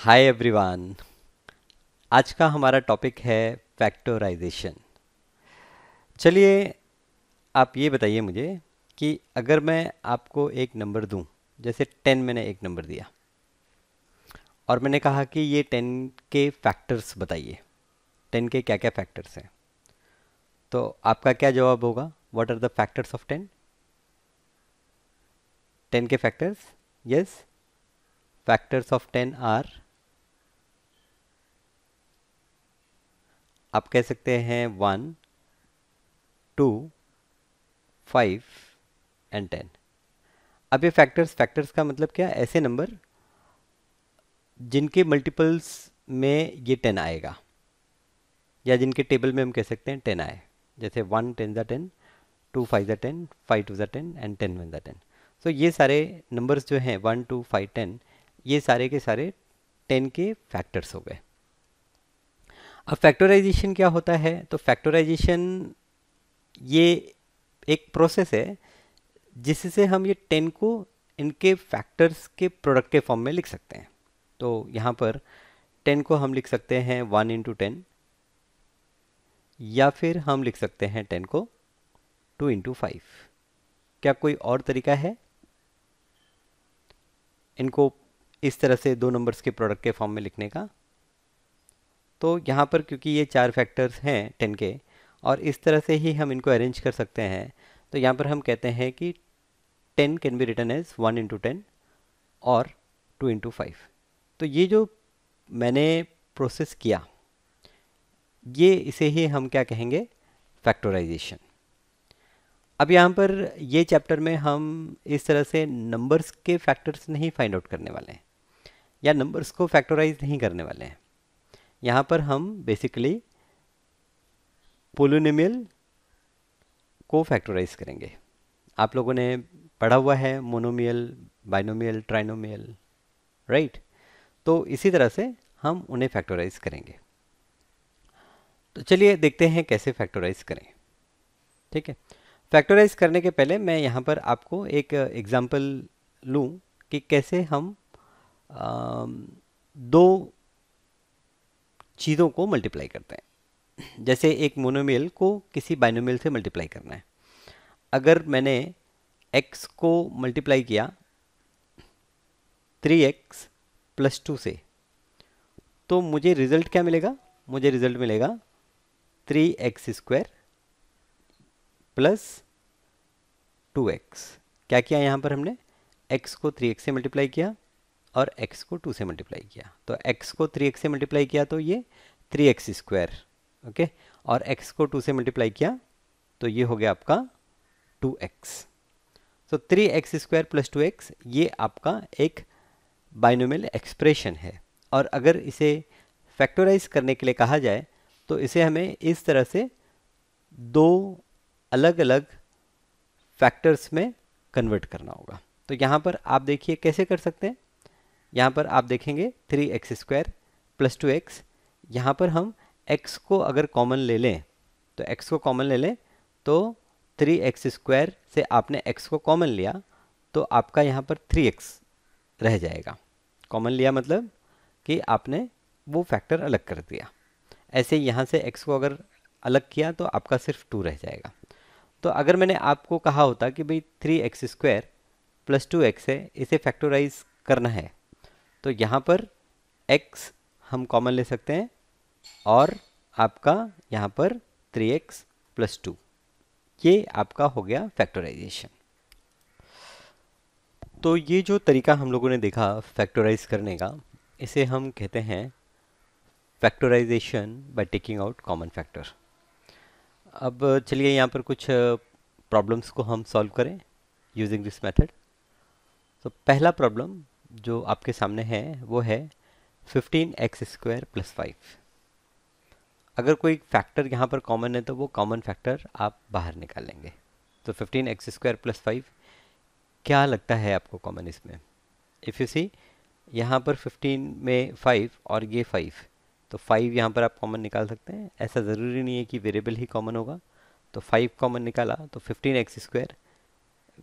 Hi everyone आज का हमारा टॉपिक है फैक्टराइजेशन चलिए आप ये बताइए मुझे कि अगर मैं आपको एक नंबर दूं जैसे टेन मैंने एक नंबर दिया और मैंने कहा कि ये टेन के फैक्टर्स बताइए टेन के क्या क्या फैक्टर्स हैं तो आपका क्या जवाब होगा what are the factors of ten ten के factors yes factors of ten are आप कह सकते हैं one two five and ten अब ये फैक्टर्स फैक्टर्स का मतलब क्या ऐसे नंबर जिनके मल्टीपल्स में ये टेन आएगा या जिनके टेबल में हम कह सकते हैं टेन आए जैसे वन टेन ज़ा टेन टू फाइव ज़ा टेन फाइव टू ज़ा टेन एंड टेन वन ज़ा टेन सो ये सारे नंबर्स जो हैं वन टू फाइव टेन ये सारे के सारे टेन के फैक्टर्स हो गए अब फैक्टराइजेशन क्या होता है तो फैक्टराइजेशन ये एक प्रोसेस है जिससे हम ये टेन को इनके फैक्टर्स के प्रोडक्ट के फॉर्म में लिख सकते हैं तो यहाँ पर टेन को हम लिख सकते हैं वन इंटू टेन या फिर हम लिख सकते हैं टेन को टू इंटू फाइव क्या कोई और तरीका है इनको इस तरह से दो नंबर्स के प्रोडक्ट के फॉर्म में लिखने का तो यहाँ पर क्योंकि ये चार फैक्टर्स हैं टेन के और इस तरह से ही हम इनको अरेंज कर सकते हैं तो यहाँ पर हम कहते हैं कि ten can be written as one into ten और टू इंटू फाइव तो ये जो मैंने प्रोसेस किया ये इसे ही हम क्या कहेंगे फैक्टराइजेशन अब यहाँ पर ये चैप्टर में हम इस तरह से नंबर्स के फैक्टर्स नहीं फाइंड आउट करने वाले हैं या नंबर्स को फैक्टराइज नहीं करने वाले हैं यहाँ पर हम बेसिकली पोलोनिमियल को फैक्टराइज करेंगे आप लोगों ने पढ़ा हुआ है मोनोमियल बाइनोमियल ट्राइनोमियल राइट तो इसी तरह से हम उन्हें फैक्टराइज करेंगे तो चलिए देखते हैं कैसे फैक्टराइज करें ठीक है फैक्टराइज करने के पहले मैं यहाँ पर आपको एक एग्ज़ाम्पल लूँ कि कैसे हम आ, दो चीज़ों को मल्टीप्लाई करते हैं जैसे एक मोनोमेल को किसी बाइनोमेल से मल्टीप्लाई करना है अगर मैंने एक्स को मल्टीप्लाई किया थ्री एक्स प्लस टू से तो मुझे रिज़ल्ट क्या मिलेगा मुझे रिज़ल्ट मिलेगा three x square plus two x क्या किया यहाँ पर हमने एक्स को थ्री एक्स से मल्टीप्लाई किया और x को 2 से मल्टीप्लाई किया तो x को 3x से मल्टीप्लाई किया तो ये 3x एक्स स्क्वायर ओके और x को 2 से मल्टीप्लाई किया तो ये हो गया आपका 2x तो three x square plus two ये आपका एक बाइनोमल एक्सप्रेशन है और अगर इसे फैक्टोराइज करने के लिए कहा जाए तो इसे हमें इस तरह से दो अलग अलग फैक्टर्स में कन्वर्ट करना होगा तो यहाँ पर आप देखिए कैसे कर सकते हैं यहाँ पर आप देखेंगे three x square plus two x यहाँ पर हम एक्स को अगर कॉमन ले लें तो एक्स को कॉमन ले लें तो थ्री एक्स स्क्वायर से आपने एक्स को कॉमन लिया तो आपका यहाँ पर थ्री एक्स रह जाएगा कॉमन लिया मतलब कि आपने वो फैक्टर अलग कर दिया ऐसे यहाँ से एक्स को अगर अलग किया तो आपका सिर्फ टू रह जाएगा तो अगर मैंने आपको कहा होता कि भाई three x square plus two x है इसे फैक्टोराइज करना है तो यहाँ पर x हम कॉमन ले सकते हैं और आपका यहाँ पर 3x एक्स प्लस टू ये आपका हो गया फैक्टराइजेशन तो ये जो तरीका हम लोगों ने देखा फैक्टराइज करने का इसे हम कहते हैं factorisation by taking out common factor अब चलिए यहाँ पर कुछ प्रॉब्लम्स को हम सॉल्व करें यूजिंग दिस मेथड तो पहला प्रॉब्लम जो आपके सामने है वो है fifteen x square plus five अगर कोई फैक्टर यहाँ पर कॉमन है तो वो कॉमन फैक्टर आप बाहर निकालेंगे तो fifteen x square plus five क्या लगता है आपको कॉमन इसमें इफ़ यू सी यहाँ पर फिफ्टीन में फाइव और ये फाइव तो फाइव यहाँ पर आप कॉमन निकाल सकते हैं ऐसा ज़रूरी नहीं है कि वेरिएबल ही कॉमन होगा तो फाइव कॉमन निकाला तो fifteen x square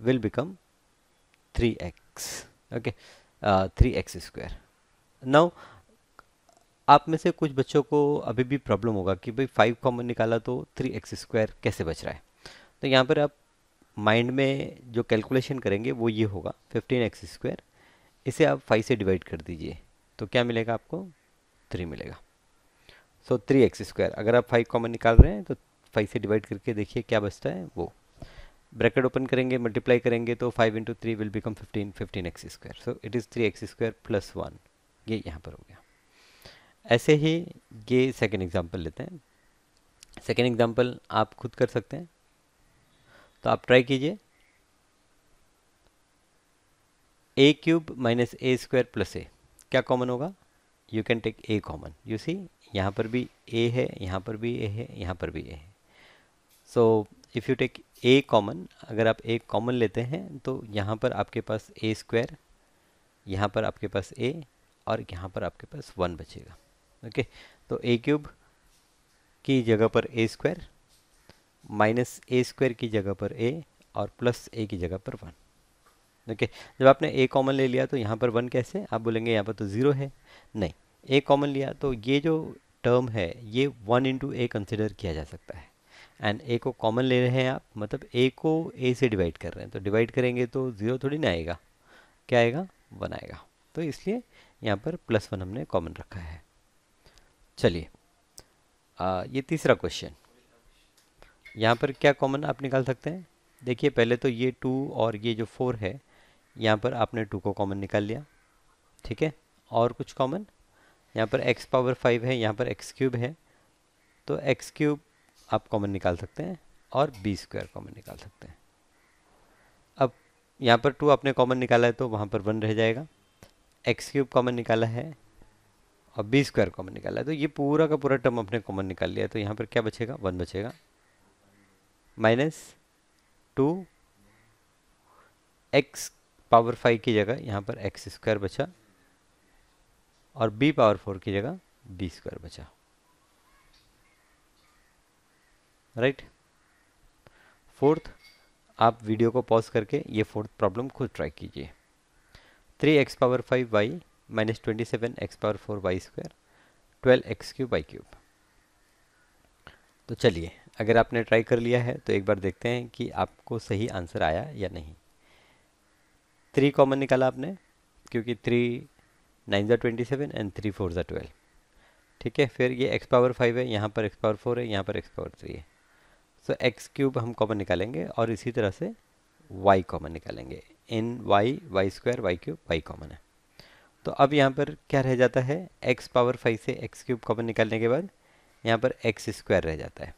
will become three x okay three x square now आप में से कुछ बच्चों को अभी भी प्रॉब्लम होगा कि भाई फाइव कॉमन निकाला तो थ्री एक्स स्क्वायर कैसे बच रहा है तो यहाँ पर आप माइंड में जो कैलकुलेशन करेंगे वो ये होगा फिफ्टीन एक्स स्क्वायर इसे आप फाइव से डिवाइड कर दीजिए तो क्या मिलेगा आपको थ्री मिलेगा सो थ्री एक्स स्क्वायर अगर आप फाइव कॉमन निकाल रहे हैं तो फाइव से डिवाइड करके देखिए क्या बचता है वो ब्रैकेट ओपन करेंगे मल्टीप्लाई करेंगे तो five into three will become fifteen fifteen x square so it is three x square plus one ये यहाँ पर हो गया ऐसे ही ये सेकेंड एग्जाम्पल लेते हैं सेकेंड एग्जाम्पल आप खुद कर सकते हैं तो आप ट्राई कीजिए a cube minus a square plus a क्या कॉमन होगा you can take a common you see यहाँ पर भी ए है यहाँ पर भी ए है यहाँ पर भी ए है so if you take a common अगर आप ए कॉमन लेते हैं तो यहाँ पर आपके पास ए स्क्वायर यहाँ पर आपके पास ए और यहाँ पर आपके पास वन बचेगा ओके तो ए क्यूब की जगह पर a square minus a square की जगह पर ए और प्लस ए की जगह पर वन ओके जब आपने ए कॉमन ले लिया तो यहाँ पर वन कैसे आप बोलेंगे यहाँ पर तो ज़ीरो है नहीं ए कॉमन लिया तो ये जो टर्म है ये वन इंटू ए कंसिडर किया जा सकता है एंड ए को कॉमन ले रहे हैं आप मतलब ए को ए से डिवाइड कर रहे हैं तो डिवाइड करेंगे तो ज़ीरो थोड़ी ना आएगा क्या आएगा वन आएगा तो इसलिए यहाँ पर प्लस वन हमने कॉमन रखा है चलिए ये तीसरा क्वेश्चन यहाँ पर क्या कॉमन आप निकाल सकते हैं देखिए पहले तो ये टू और ये जो फोर है यहाँ पर आपने टू को कॉमन निकाल लिया ठीक है और कुछ कॉमन यहाँ पर एक्स पावर फाइव है यहाँ पर एक्स क्यूब है तो एक्स क्यूब आप कॉमन निकाल सकते हैं और बी स्क्वायर कॉमन निकाल सकते हैं अब यहाँ पर टू आपने कॉमन निकाला है तो वहाँ पर वन रह जाएगा एक्स क्यूब कॉमन निकाला है और बी स्क्वायर कॉमन निकाला है तो ये पूरा का पूरा टर्म आपने कॉमन निकाल लिया तो यहाँ पर क्या बचेगा वन बचेगा minus two x power five की जगह यहाँ पर एक्स स्क्वायर बचा और बी पावर फोर की जगह बी स्क्वायर बचा राइट फोर्थ आप वीडियो को पॉज करके ये फोर्थ प्रॉब्लम खुद ट्राई कीजिए three x power five y minus twenty seven x power four y square twelve x cube y cube तो चलिए अगर आपने ट्राई कर लिया है तो एक बार देखते हैं कि आपको सही आंसर आया या नहीं थ्री कॉमन निकाला आपने क्योंकि थ्री नाइन ज़ा twenty seven and three four ज़ा ट्वेल्व ठीक है फिर ये एक्स पावर फाइव है यहाँ पर एक्स पावर फोर है यहाँ पर एक्स पावर थ्री है सो एक्स क्यूब हम कॉमन निकालेंगे और इसी तरह से वाई कॉमन निकालेंगे इन y y square y cube y common है तो अब यहाँ पर क्या रह जाता है एक्स पावर फाइव से एक्स क्यूब कॉमन निकालने के बाद यहाँ पर एक्स स्क्वायर रह जाता है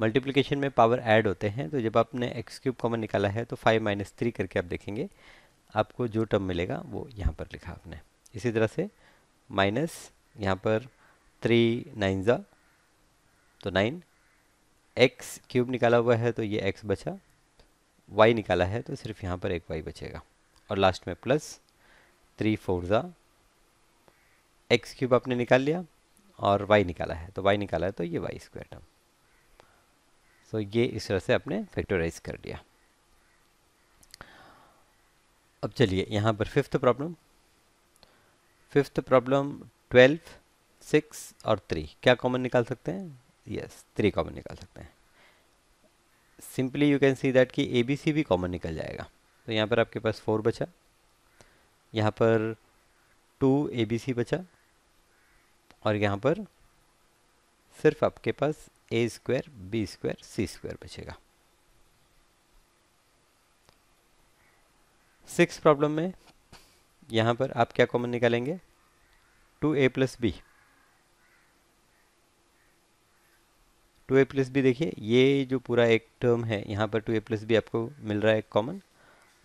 मल्टीप्लिकेशन में पावर ऐड होते हैं तो जब आपने एक्स क्यूब कॉमन निकाला है तो फाइव माइनस थ्री करके आप देखेंगे आपको जो टर्म मिलेगा वो यहाँ पर लिखा आपने इसी तरह से माइनस यहाँ पर थ्री नाइन ज़ा तो नाइन एक्स क्यूब निकाला हुआ है तो ये एक्स बचा वाई निकाला है तो सिर्फ यहाँ पर एक वाई बचेगा और लास्ट में प्लस थ्री फोर ज़ा एक्स क्यूब आपने निकाल लिया और वाई निकाला है तो वाई निकाला है तो ये वाई स्क्वायर टर्म सो ये इस तरह से आपने फैक्टराइज कर लिया अब चलिए यहाँ पर fifth problem fifth problem twelve six और थ्री क्या कॉमन निकाल सकते हैं यस थ्री कॉमन निकाल सकते हैं simply you can see that कि ए बी सी भी कॉमन निकल जाएगा तो यहाँ पर आपके पास फोर बचा यहाँ पर टू ए बी सी बचा और यहाँ पर सिर्फ आपके पास a square b square c square बचेगा सिक्स प्रॉब्लम में यहाँ पर आप क्या कॉमन निकालेंगे two a plus b two a plus b देखिए ये जो पूरा एक टर्म है यहाँ पर टू ए प्लस बी आपको मिल रहा है कॉमन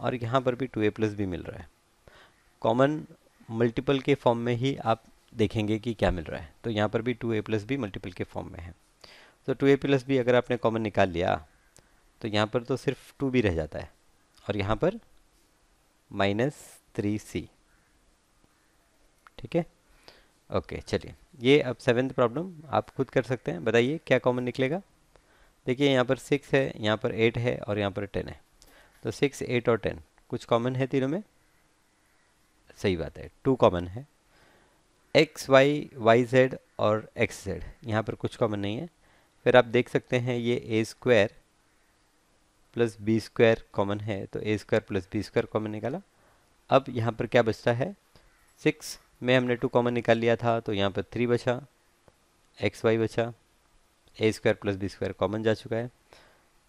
और यहाँ पर भी टू ए प्लस बी मिल रहा है कॉमन मल्टीपल के फॉर्म में ही आप देखेंगे कि क्या मिल रहा है तो यहाँ पर भी two a plus b multiple के फॉर्म में है तो टू ए प्लस बी अगर आपने कॉमन निकाल लिया तो यहाँ पर तो सिर्फ टू बी रह जाता है और यहाँ पर माइनस थ्री सी ठीक है ओके चलिए ये अब सेवेंथ प्रॉब्लम आप खुद कर सकते हैं बताइए क्या कॉमन निकलेगा देखिए यहाँ पर सिक्स है यहाँ पर एट है और यहाँ पर टेन है तो सिक्स एट और टेन कुछ कॉमन है तीनों में सही बात है टू कॉमन है एक्स वाई वाई जेड और एक्स जेड यहाँ पर कुछ कॉमन नहीं है फिर आप देख सकते हैं ये a square plus b square common है तो a square plus b square common निकाला अब यहाँ पर क्या बचता है सिक्स में हमने टू कॉमन निकाल लिया था तो यहाँ पर थ्री बचा एक्स वाई बचा a square plus b square common जा चुका है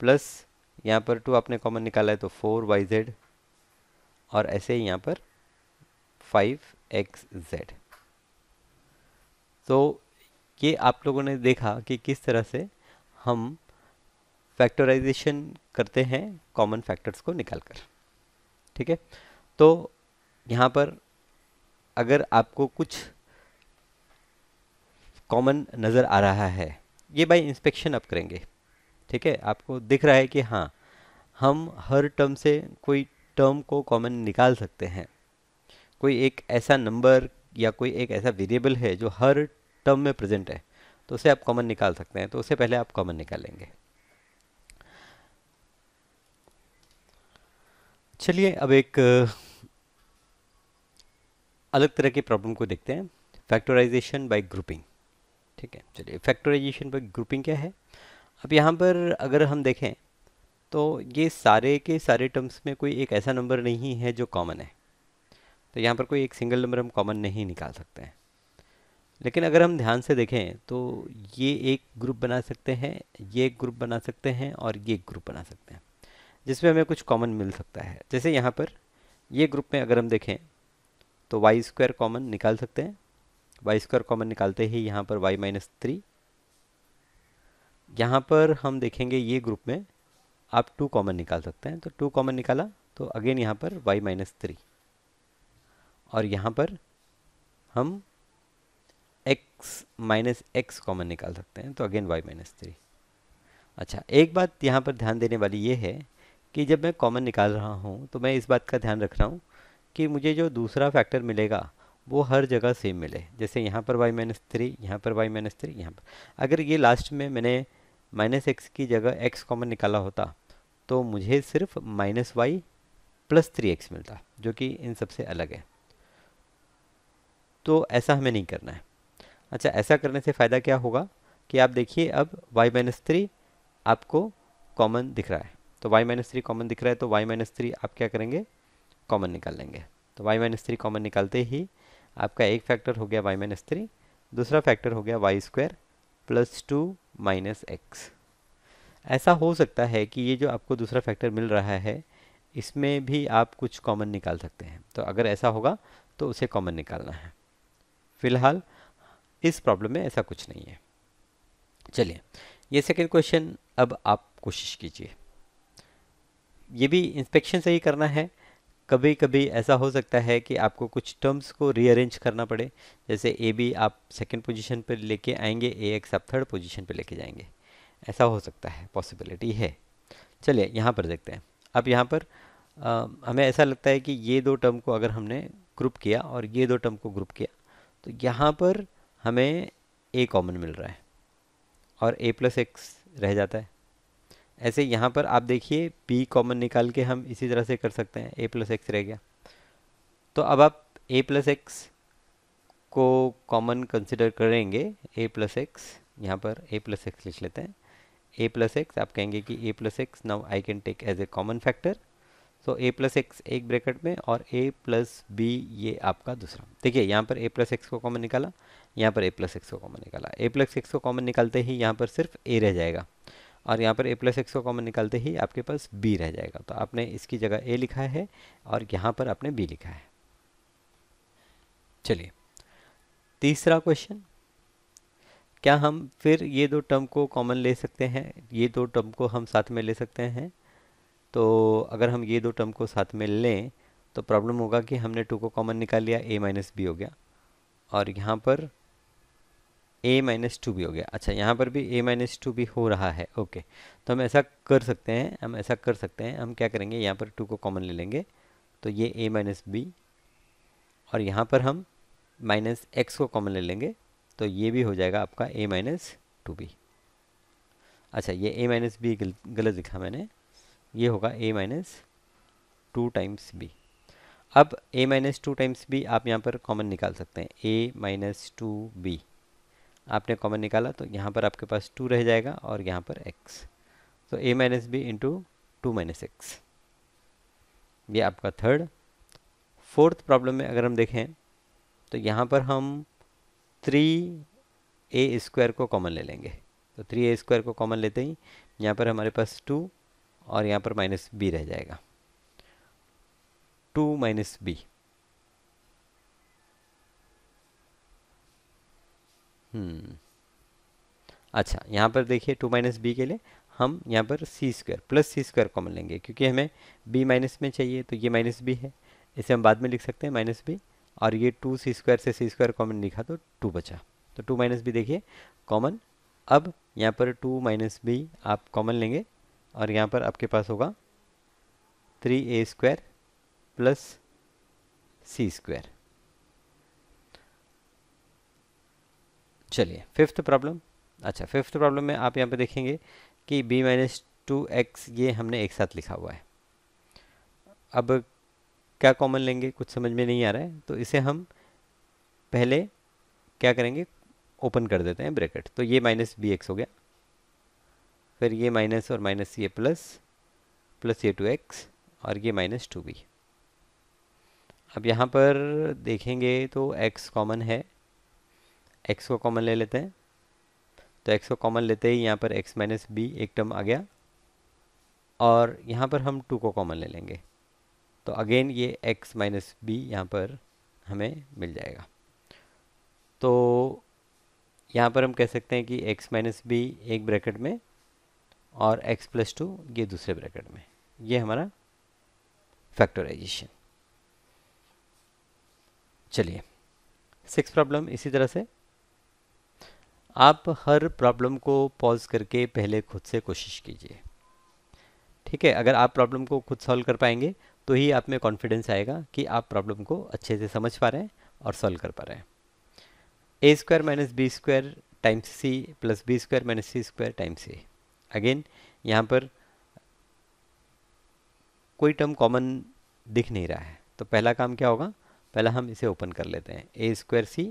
प्लस यहाँ पर टू आपने कॉमन निकाला है तो फोर वाई जेड और ऐसे ही यहाँ पर फाइव एक्स जेड तो ये आप लोगों ने देखा कि किस तरह से हम फैक्टराइजेशन करते हैं कॉमन फैक्टर्स को निकाल कर ठीक है तो यहाँ पर अगर आपको कुछ कॉमन नज़र आ रहा है ये बाय इंस्पेक्शन आप करेंगे ठीक है आपको दिख रहा है कि हाँ हम हर टर्म से कोई टर्म को कॉमन निकाल सकते हैं कोई एक ऐसा नंबर या कोई एक ऐसा वेरिएबल है जो हर टर्म में प्रेजेंट है तो उसे आप कॉमन निकाल सकते हैं तो उससे पहले आप कॉमन निकालेंगे चलिए अब एक अलग तरह के प्रॉब्लम को देखते हैं फैक्टराइजेशन बाय ग्रुपिंग ठीक है चलिए फैक्टराइजेशन बाय ग्रुपिंग क्या है अब यहाँ पर अगर हम देखें तो ये सारे के सारे टर्म्स में कोई एक ऐसा नंबर नहीं है जो कॉमन है तो यहाँ पर कोई एक सिंगल नंबर हम कॉमन नहीं निकाल सकते हैं लेकिन अगर हम ध्यान से देखें तो ये एक ग्रुप बना सकते हैं ये एक ग्रुप बना सकते हैं और ये एक ग्रुप बना सकते हैं जिसमें हमें कुछ कॉमन मिल सकता है जैसे यहाँ पर ये ग्रुप में अगर हम देखें तो वाई स्क्वायर कॉमन निकाल सकते हैं वाई स्क्वायर कॉमन निकालते ही यहाँ पर वाई माइनस थ्री यहाँ पर हम देखेंगे ये ग्रुप में आप टू कॉमन निकाल सकते हैं तो टू कॉमन निकाला तो अगेन यहाँ पर वाई माइनस थ्री और यहाँ पर हम एक्स माइनस एक्स कॉमन निकाल सकते हैं तो अगेन वाई माइनस थ्री अच्छा एक बात यहाँ पर ध्यान देने वाली ये है कि जब मैं कॉमन निकाल रहा हूँ तो मैं इस बात का ध्यान रख रहा हूँ कि मुझे जो दूसरा फैक्टर मिलेगा वो हर जगह सेम मिले जैसे यहाँ पर वाई माइनस थ्री यहाँ पर वाई माइनस थ्री यहाँ पर अगर ये लास्ट में मैंने माइनस एक्स की जगह एक्स कॉमन निकाला होता तो मुझे सिर्फ minus y plus three x मिलता जो कि इन सबसे अलग है तो ऐसा हमें नहीं करना है अच्छा ऐसा करने से फ़ायदा क्या होगा कि आप देखिए अब वाई माइनस थ्री आपको कॉमन दिख रहा है तो y माइनस थ्री कॉमन दिख रहा है तो y माइनस थ्री आप क्या करेंगे कॉमन निकाल लेंगे तो वाई माइनस थ्री कॉमन निकालते ही आपका एक फैक्टर हो गया वाई माइनस थ्री दूसरा फैक्टर हो गया y square plus two minus x ऐसा हो सकता है कि ये जो आपको दूसरा फैक्टर मिल रहा है इसमें भी आप कुछ कॉमन निकाल सकते हैं तो अगर ऐसा होगा तो उसे कॉमन निकालना है फिलहाल इस प्रॉब्लम में ऐसा कुछ नहीं है चलिए ये सेकेंड क्वेश्चन अब आप कोशिश कीजिए ये भी इंस्पेक्शन से ही करना है कभी कभी ऐसा हो सकता है कि आपको कुछ टर्म्स को रीअरेंज करना पड़े जैसे ए बी आप सेकेंड पोजिशन पर लेके आएंगे ए एक्स आप थर्ड पोजिशन पर लेके जाएंगे ऐसा हो सकता है पॉसिबिलिटी है चलिए यहाँ पर देखते हैं अब यहाँ पर आ, हमें ऐसा लगता है कि ये दो टर्म को अगर हमने ग्रुप किया और ये दो टर्म को ग्रुप किया तो यहाँ पर हमें ए कॉमन मिल रहा है और ए प्लस एक्स रह जाता है ऐसे यहाँ पर आप देखिए p कॉमन निकाल के हम इसी तरह से कर सकते हैं a प्लस एक्स रह गया तो अब आप a प्लस एक्स को कॉमन कंसिडर करेंगे a प्लस एक्स यहाँ पर a प्लस एक्स लिख लेते हैं a प्लस एक्स आप कहेंगे कि a plus x now I can take as a common factor so a plus x एक ब्रैकेट में और a प्लस बी ये आपका दूसरा देखिए यहाँ पर a प्लस एक्स को कॉमन निकाला यहाँ पर a प्लस एक्स को कॉमन निकाला a प्लस एक्स को कॉमन निकालते ही यहाँ पर सिर्फ a रह जाएगा और यहाँ पर ए प्लस एक्स को कॉमन निकालते ही आपके पास बी रह जाएगा तो आपने इसकी जगह ए लिखा है और यहाँ पर आपने बी लिखा है चलिए तीसरा क्वेश्चन क्या हम फिर ये दो टर्म को कॉमन ले सकते हैं ये दो टर्म को हम साथ में ले सकते हैं तो अगर हम ये दो टर्म को साथ में लें तो प्रॉब्लम होगा कि हमने टू को कॉमन निकाल लिया ए माइनस बी हो गया और यहाँ पर ए माइनस टू भी हो गया अच्छा यहाँ पर भी ए माइनस टू भी हो रहा है ओके तो हम ऐसा कर सकते हैं हम ऐसा कर सकते हैं हम क्या करेंगे यहाँ पर टू को कॉमन ले लेंगे तो ये ए माइनस बी और यहाँ पर हम माइनस एक्स को कॉमन ले लेंगे तो ये भी हो जाएगा आपका ए माइनस टू बी अच्छा ये ए माइनस बी गलत लिखा मैंने ये होगा a minus two times b अब a minus two times b आप यहाँ पर कॉमन निकाल सकते हैं ए माइनस टू बी आपने कॉमन निकाला तो यहाँ पर आपके पास टू रह जाएगा और यहाँ पर एक्स तो a minus b into two minus x ये आपका थर्ड फोर्थ प्रॉब्लम में अगर हम देखें तो यहाँ पर हम थ्री ए स्क्वायर को कॉमन ले लेंगे तो थ्री ए स्क्वायर को कॉमन लेते ही यहाँ पर हमारे पास टू और यहाँ पर माइनस बी रह जाएगा टू माइनस बी हम्म। अच्छा यहाँ पर देखिए टू माइनस बी के लिए हम यहाँ पर c square plus c square common लेंगे क्योंकि हमें बी माइनस में चाहिए तो ये माइनस बी है इसे हम बाद में लिख सकते हैं माइनस बी और ये टू सी स्क्वायर से सी स्क्वायर कॉमन लिखा तो टू बचा तो टू माइनस बी देखिए कॉमन अब यहाँ पर टू माइनस बी आप कॉमन लेंगे और यहाँ पर आपके पास होगा three a square plus c square चलिए फिफ्थ प्रॉब्लम अच्छा फिफ्थ प्रॉब्लम में आप यहाँ पे देखेंगे कि b माइनस टू एक्स ये हमने एक साथ लिखा हुआ है अब क्या कॉमन लेंगे कुछ समझ में नहीं आ रहा है तो इसे हम पहले क्या करेंगे ओपन कर देते हैं ब्रैकेट तो ये माइनस बी एक्स हो गया फिर ये माइनस और माइनस ये प्लस प्लस ये टू एक्स और ये माइनस टू बी अब यहाँ पर देखेंगे तो एक्स कॉमन है एक्स को कॉमन ले लेते हैं तो एक्स को कॉमन लेते ही यहाँ पर एक्स माइनस बी एक टर्म आ गया और यहाँ पर हम टू को कॉमन ले लेंगे तो अगेन ये एक्स माइनस बी यहाँ पर हमें मिल जाएगा तो यहाँ पर हम कह सकते हैं कि एक्स माइनस बी एक ब्रैकेट में और एक्स प्लस टू ये दूसरे ब्रैकेट में ये हमारा फैक्टराइजेशन चलिए सिक्स प्रॉब्लम इसी तरह से आप हर प्रॉब्लम को पॉज करके पहले खुद से कोशिश कीजिए ठीक है अगर आप प्रॉब्लम को खुद सॉल्व कर पाएंगे तो ही आप में कॉन्फिडेंस आएगा कि आप प्रॉब्लम को अच्छे से समझ पा रहे हैं और सॉल्व कर पा रहे हैं a square minus b square times c plus b square minus c square times c again यहाँ पर कोई टर्म कॉमन दिख नहीं रहा है तो पहला काम क्या होगा पहला हम इसे ओपन कर लेते हैं a square c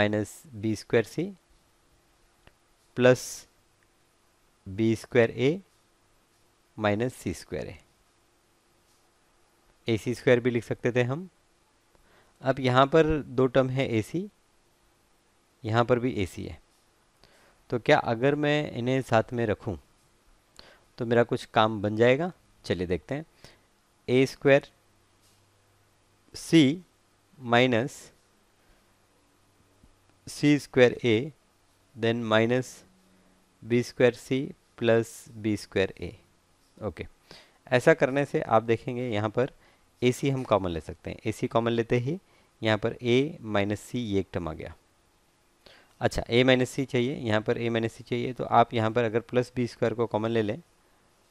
minus b square c plus b square a minus c square a a c square भी लिख सकते थे हम अब यहाँ पर दो टर्म है ए सी यहाँ पर भी ए सी है तो क्या अगर मैं इन्हें साथ में रखूँ तो मेरा कुछ काम बन जाएगा चलिए देखते हैं a square c minus c square a then minus b square c plus b square a okay ऐसा करने से आप देखेंगे यहाँ पर ए सी हम कॉमन ले सकते हैं ए सी कॉमन लेते ही यहाँ पर ए माइनस सी ये एक टर्म आ गया अच्छा ए माइनस सी चाहिए यहाँ पर ए माइनस सी चाहिए तो आप यहाँ पर अगर प्लस बी स्क्वायर को कॉमन ले लें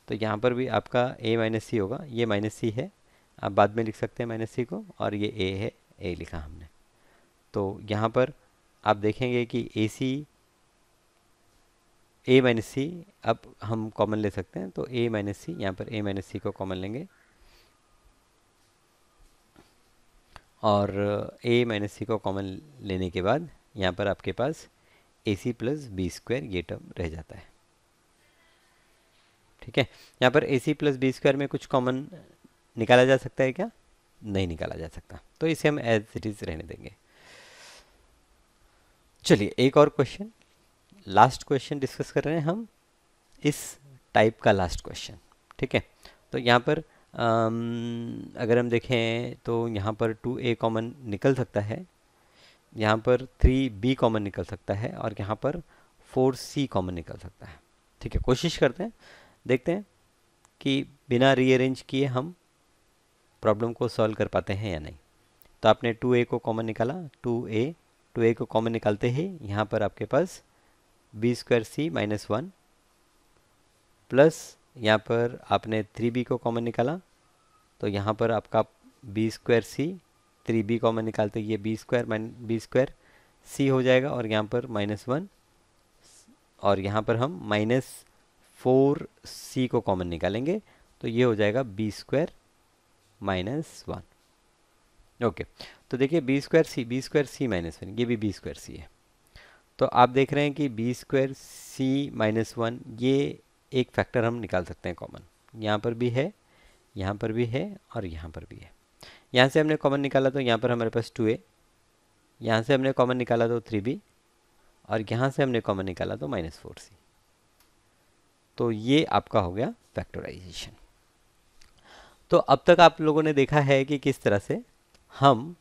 तो यहाँ पर भी आपका ए माइनस सी होगा ये माइनस सी है आप बाद में लिख सकते हैं माइनस सी को और ये ए है ए लिखा हमने तो यहाँ पर आप देखेंगे कि ए सी ए माइनस सी अब हम कॉमन ले सकते हैं तो ए माइनस सी यहाँ पर ए माइनस सी को कॉमन लेंगे और ए माइनस सी को कॉमन लेने के बाद यहाँ पर आपके पास a c plus b square ये टर्म रह जाता है ठीक है यहाँ पर a c plus b square में कुछ कॉमन निकाला जा सकता है क्या नहीं निकाला जा सकता तो इसे हम एज इट इज़ रहने देंगे चलिए एक और क्वेश्चन लास्ट क्वेश्चन डिस्कस कर रहे हैं हम इस टाइप का लास्ट क्वेश्चन ठीक है तो यहाँ पर आम, अगर हम देखें तो यहाँ पर टू ए कॉमन निकल सकता है यहाँ पर थ्री बी कॉमन निकल सकता है और यहाँ पर फोर सी कॉमन निकल सकता है ठीक है कोशिश करते हैं देखते हैं कि बिना रीअरेंज किए हम प्रॉब्लम को सॉल्व कर पाते हैं या नहीं तो आपने टू ए को कॉमन निकाला टू ए टू ए को कॉमन निकालते ही यहाँ पर आपके पास b square c minus one plus यहाँ पर आपने थ्री बी को कॉमन निकाला तो यहाँ पर आपका b square c three b common निकालते ये b square minus b square c हो जाएगा और यहाँ पर माइनस वन और यहाँ पर हम माइनस फोर सी को कॉमन निकालेंगे तो ये हो जाएगा b square minus one okay तो देखिए b square c b square c minus one ये भी बी स्क्वायर सी है तो आप देख रहे हैं कि b square c minus one ये एक फैक्टर हम निकाल सकते हैं कॉमन यहाँ पर भी है यहाँ पर भी है और यहाँ पर भी है यहाँ से हमने कॉमन निकाला तो यहाँ पर हमारे पास टू ए यहाँ से हमने कॉमन निकाला तो थ्री बी और यहाँ से हमने कॉमन निकाला तो माइनस फोर सी तो ये आपका हो गया फैक्टराइजेशन तो अब तक आप लोगों ने देखा है कि किस तरह से हम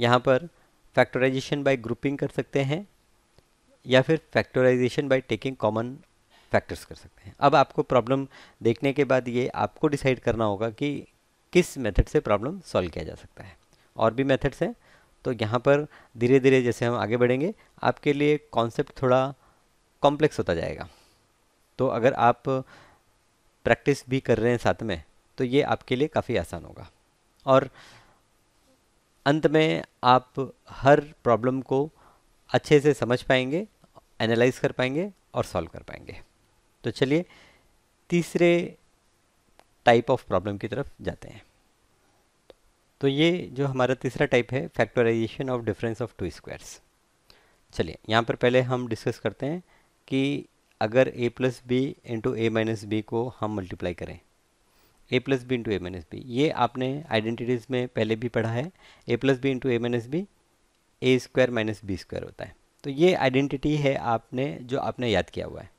यहाँ पर फैक्टराइजेशन बाय ग्रुपिंग कर सकते हैं या फिर factorization by taking common factors कर सकते हैं अब आपको प्रॉब्लम देखने के बाद ये आपको डिसाइड करना होगा कि किस मेथड से प्रॉब्लम सॉल्व किया जा सकता है और भी मेथड्स हैं तो यहाँ पर धीरे धीरे जैसे हम आगे बढ़ेंगे आपके लिए कॉन्सेप्ट थोड़ा कॉम्प्लेक्स होता जाएगा तो अगर आप प्रैक्टिस भी कर रहे हैं साथ में तो ये आपके लिए काफ़ी आसान होगा और अंत में आप हर प्रॉब्लम को अच्छे से समझ पाएंगे एनालाइज कर पाएंगे और सॉल्व कर पाएंगे तो चलिए तीसरे टाइप ऑफ प्रॉब्लम की तरफ जाते हैं तो ये जो हमारा तीसरा टाइप है factorization of difference of two squares चलिए यहाँ पर पहले हम डिस्कस करते हैं कि अगर a plus b into a minus b को हम मल्टीप्लाई करें a plus b into a minus b ये आपने आइडेंटिटीज़ में पहले भी पढ़ा है a plus b into a minus b a square minus b square होता है तो ये आइडेंटिटी है आपने जो आपने याद किया हुआ है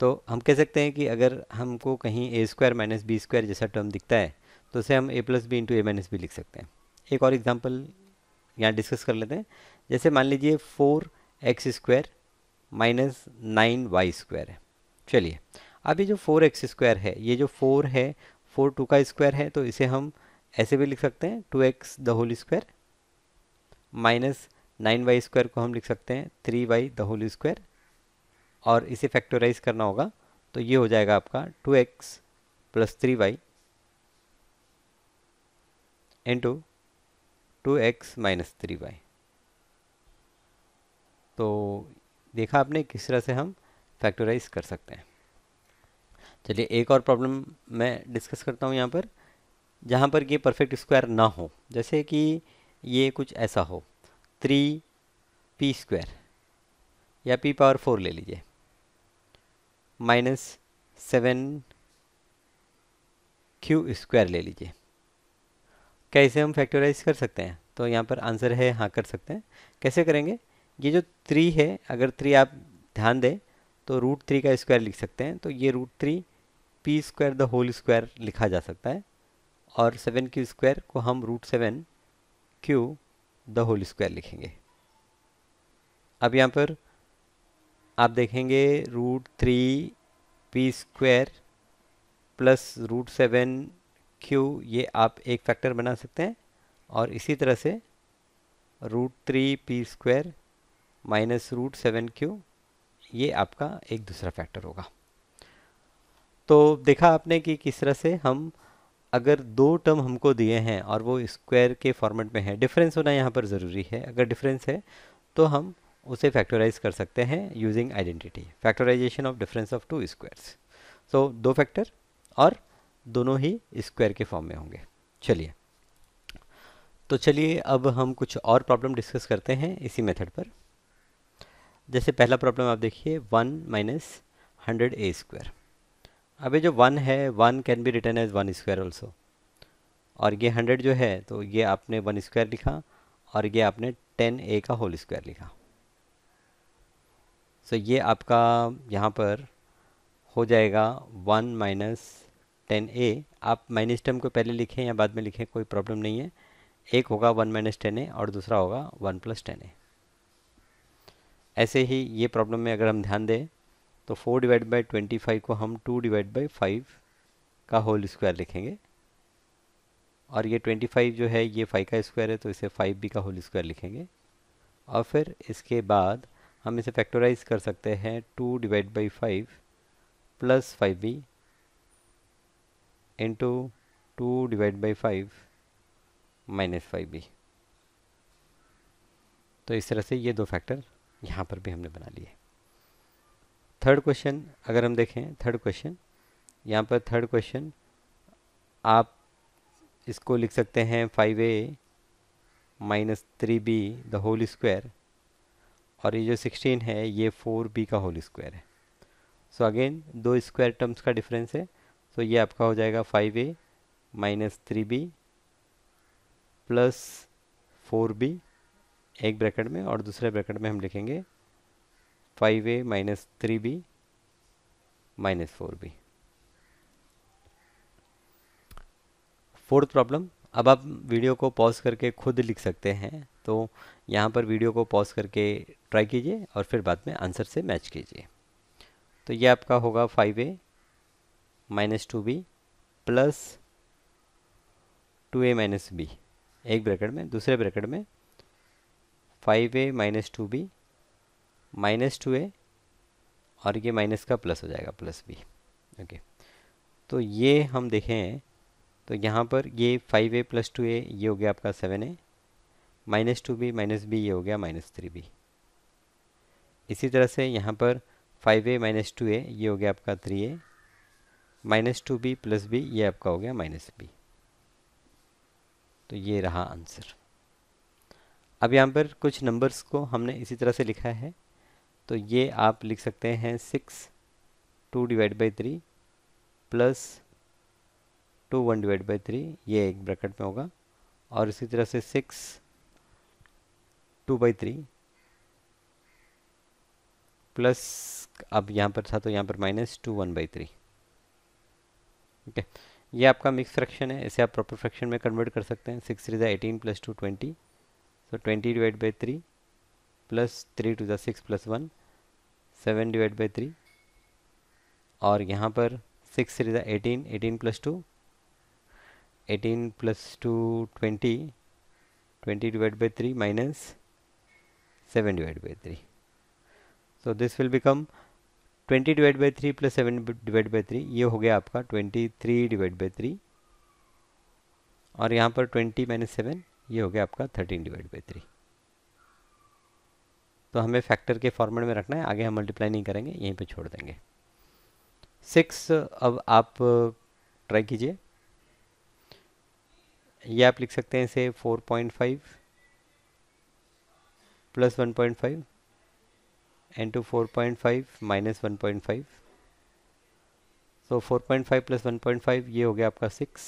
तो हम कह सकते हैं कि अगर हमको कहीं a square minus b square जैसा टर्म दिखता है तो उसे हम a plus b into a minus b लिख सकते हैं एक और एग्जाम्पल यहाँ डिस्कस कर लेते हैं जैसे मान लीजिए four x square minus nine y square है चलिए अब ये जो फोर एक्स स्क्वायर है ये जो फोर है फोर टू का स्क्वायर है तो इसे हम ऐसे भी लिख सकते हैं two x the whole square minus nine y square को हम लिख सकते हैं three y the whole square और इसे फैक्टोराइज करना होगा तो ये हो जाएगा आपका two x plus three y into two x minus three y तो देखा आपने किस तरह से हम फैक्टोराइज कर सकते हैं चलिए एक और प्रॉब्लम मैं डिस्कस करता हूँ यहाँ पर जहाँ पर ये परफेक्ट स्क्वायर ना हो जैसे कि ये कुछ ऐसा हो थ्री पी स्क्वायर या पी पावर फोर ले लीजिए माइनस सेवन क्यू स्क्वायर ले लीजिए कैसे हम फैक्टराइज कर सकते हैं तो यहाँ पर आंसर है हाँ कर सकते हैं कैसे करेंगे ये जो थ्री है अगर थ्री आप ध्यान दें तो रूट थ्री का स्क्वायर लिख सकते हैं तो ये root three p square the whole square लिखा जा सकता है और सेवन क्यू स्क्वायर को हम root seven q the whole square लिखेंगे अब यहाँ पर आप देखेंगे root three p square plus root seven q ये आप एक फैक्टर बना सकते हैं और इसी तरह से root three p square minus root seven q ये आपका एक दूसरा फैक्टर होगा तो देखा आपने कि किस तरह से हम अगर दो टर्म हमको दिए हैं और वो स्क्वायर के फॉर्मेट में है डिफरेंस होना यहाँ पर ज़रूरी है अगर डिफरेंस है तो हम उसे फैक्टराइज कर सकते हैं using identity factorization of difference of two squares so दो फैक्टर और दोनों ही स्क्वायर के फॉर्म में होंगे चलिए तो चलिए अब हम कुछ और प्रॉब्लम डिस्कस करते हैं इसी मेथड पर जैसे पहला प्रॉब्लम आप देखिए one minus hundred a square अभी जो वन है one can be written as one square also और ये हंड्रेड जो है तो ये आपने वन स्क्वायर लिखा और ये आपने टेन ए का होल स्क्वायर लिखा सो so, ये आपका यहाँ पर हो जाएगा वन माइनस टेन ए आप माइनस टर्म को पहले लिखें या बाद में लिखें कोई प्रॉब्लम नहीं है एक होगा वन माइनस टेन ए और दूसरा होगा वन प्लस टेन ए ऐसे ही ये प्रॉब्लम में अगर हम ध्यान दें तो four divide by twenty five को हम टू डिवाइड बाई फाइव का होल स्क्वायर लिखेंगे और ये ट्वेंटी फाइव जो है ये फाइव का स्क्वायर है तो इसे फाइव बी का होल स्क्वायर लिखेंगे और फिर इसके बाद हम इसे फैक्टराइज कर सकते हैं two divide by five plus five b into two divide by five minus five b तो इस तरह से ये दो फैक्टर यहाँ पर भी हमने बना लिए थर्ड क्वेश्चन अगर हम देखें थर्ड क्वेश्चन यहाँ पर थर्ड क्वेश्चन आप इसको लिख सकते हैं five a minus three b the whole square और ये जो सिक्सटीन है ये फोर बी का होल स्क्वायर है सो so अगेन दो स्क्वायर टर्म्स का डिफरेंस है सो so ये आपका हो जाएगा five a minus three b plus four b एक ब्रैकेट में और दूसरे ब्रैकेट में हम लिखेंगे five a minus three b minus four b fourth problem अब आप वीडियो को पॉज करके खुद लिख सकते हैं तो यहाँ पर वीडियो को पॉज करके ट्राई कीजिए और फिर बाद में आंसर से मैच कीजिए तो ये आपका होगा five a minus two b plus two a minus b एक ब्रैकेट में दूसरे ब्रैकेट में five a minus two b minus two a और ये माइनस का प्लस हो जाएगा प्लस बी ओके तो ये हम देखें तो यहाँ पर ये five a plus two a ये हो गया आपका seven a minus two b minus b ये हो गया माइनस थ्री बी इसी तरह से यहाँ पर five a minus two a ये हो गया आपका three a minus two b plus b ये आपका हो गया माइनस बी तो ये रहा आंसर अब यहाँ पर कुछ नंबर्स को हमने इसी तरह से लिखा है तो ये आप लिख सकते हैं six two divide by three plus two one divide by three ये एक ब्रैकेट में होगा और इसी तरह से six two by three plus अब यहाँ पर था तो यहाँ पर minus two one by three okay ये आपका मिक्स फ्रैक्शन है इसे आप प्रॉपर फ्रैक्शन में कन्वर्ट कर सकते हैं six three eighteen plus two twenty so तो twenty divide by three plus three two six plus one seven divide by three और यहाँ पर सिक्स थ्री ज़ा eighteen eighteen plus two eighteen plus two twenty twenty divide by three minus seven divide by three so this will become twenty divide by three plus seven divide by three ये हो गया आपका twenty three divide by three और यहाँ पर twenty minus seven ये हो गया आपका थर्टीन डिवाइड बाई थ्री तो हमें फैक्टर के फॉर्मेट में रखना है आगे हम मल्टीप्लाई नहीं करेंगे यहीं पे छोड़ देंगे सिक्स अब आप ट्राई कीजिए ये आप लिख सकते हैं इसे four point five plus one point five into four point five minus one point five so four point five plus one point five ये हो गया आपका सिक्स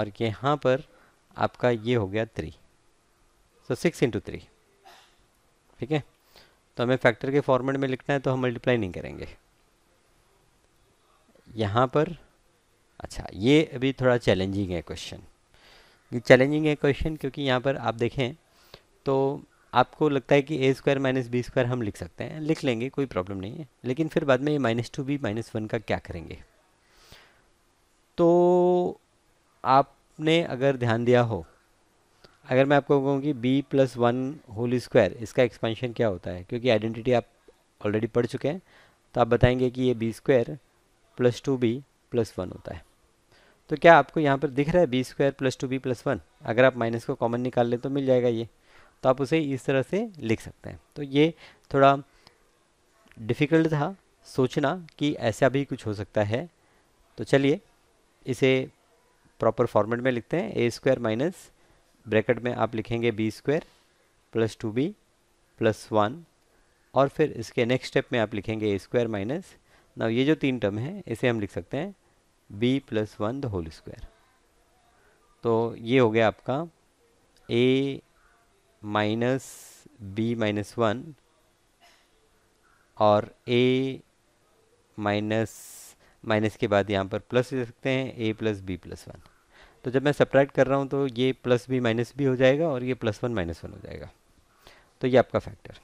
और यहाँ पर आपका ये हो गया three so six into three ठीक है तो हमें फैक्टर के फॉर्मेट में लिखना है तो हम मल्टीप्लाई नहीं करेंगे यहाँ पर अच्छा ये अभी थोड़ा चैलेंजिंग है क्वेश्चन ये चैलेंजिंग है क्वेश्चन क्योंकि यहाँ पर आप देखें तो आपको लगता है कि a square minus b square हम लिख सकते हैं लिख लेंगे कोई प्रॉब्लम नहीं है लेकिन फिर बाद में ये minus two b minus one का क्या करेंगे तो आपने अगर ध्यान दिया हो अगर मैं आपको कहूँ कि b plus one whole square इसका एक्सपेंशन क्या होता है क्योंकि आइडेंटिटी आप ऑलरेडी पढ़ चुके हैं तो आप बताएंगे कि ये b square plus two b plus one होता है तो क्या आपको यहाँ पर दिख रहा है b square plus two b plus one अगर आप माइनस को कॉमन निकाल लें तो मिल जाएगा ये तो आप उसे इस तरह से लिख सकते हैं तो ये थोड़ा डिफ़िकल्ट था सोचना कि ऐसा भी कुछ हो सकता है तो चलिए इसे प्रॉपर फॉर्मेट में लिखते हैं ए स्क्वायर माइनस ब्रैकेट में आप लिखेंगे b square plus two b plus one और फिर इसके नेक्स्ट स्टेप में आप लिखेंगे ए स्क्वायर माइनस ना ये जो तीन टर्म है इसे हम लिख सकते हैं b plus one the whole square तो ये हो गया आपका a minus b minus one और ए माइनस माइनस के बाद यहाँ पर प्लस ले सकते हैं a plus b plus one तो जब मैं सप्रैक्ट कर रहा हूँ तो ये प्लस भी माइनस भी हो जाएगा और ये प्लस वन माइनस वन हो जाएगा तो ये आपका फैक्टर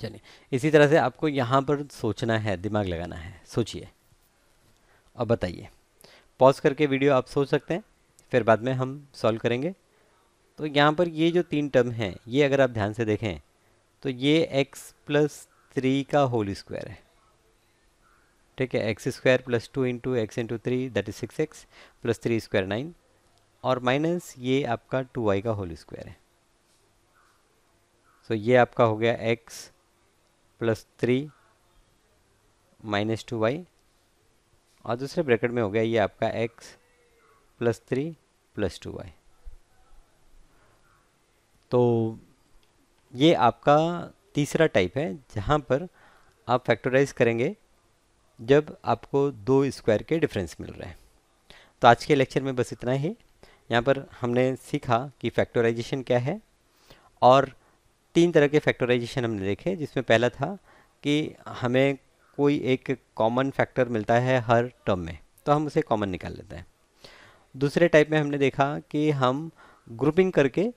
चलिए इसी तरह से आपको यहाँ पर सोचना है दिमाग लगाना है सोचिए अब बताइए पॉज करके वीडियो आप सोच सकते हैं फिर बाद में हम सॉल्व करेंगे तो यहाँ पर ये जो तीन टर्म हैं ये अगर आप ध्यान से देखें तो ये x प्लस थ्री का होल स्क्वायर है ठीक है x square plus two into x into three that is six x plus three square nine और माइनस ये आपका टू वाई का होल स्क्वायर है सो so, ये आपका हो गया x plus three minus two y और दूसरे ब्रैकेट में हो गया ये आपका x plus three plus two y तो ये आपका तीसरा टाइप है जहाँ पर आप फैक्टराइज करेंगे जब आपको दो स्क्वायर के डिफरेंस मिल रहे हैं तो आज के लेक्चर में बस इतना ही यहाँ पर हमने सीखा कि फैक्टराइजेशन क्या है और तीन तरह के फैक्टराइजेशन हमने देखे जिसमें पहला था कि हमें कोई एक कॉमन फैक्टर मिलता है हर टर्म में तो हम उसे कॉमन निकाल लेते हैं दूसरे टाइप में हमने देखा कि हम ग्रुपिंग करके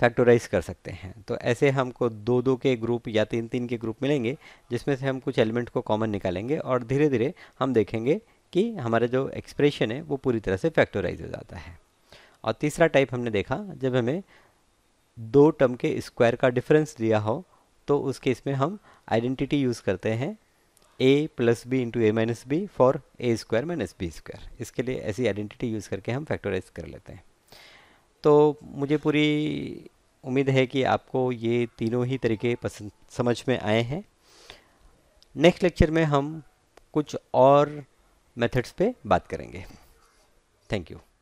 फैक्टोराइज कर सकते हैं तो ऐसे हमको दो दो के ग्रुप या तीन तीन के ग्रुप मिलेंगे जिसमें से हम कुछ एलिमेंट को कॉमन निकालेंगे और धीरे धीरे हम देखेंगे कि हमारा जो एक्सप्रेशन है वो पूरी तरह से फैक्टोराइज हो जाता है और तीसरा टाइप हमने देखा जब हमें दो टर्म के स्क्वायर का डिफरेंस दिया हो तो उस केस में हम आइडेंटिटी यूज़ करते हैं a plus b into a minus b for a square minus b square इसके लिए ऐसी आइडेंटिटी यूज़ करके हम फैक्टोराइज कर लेते हैं तो मुझे पूरी उम्मीद है कि आपको ये तीनों ही तरीके पसंद समझ में आए हैं नेक्स्ट लेक्चर में हम कुछ और मेथड्स पे बात करेंगे थैंक यू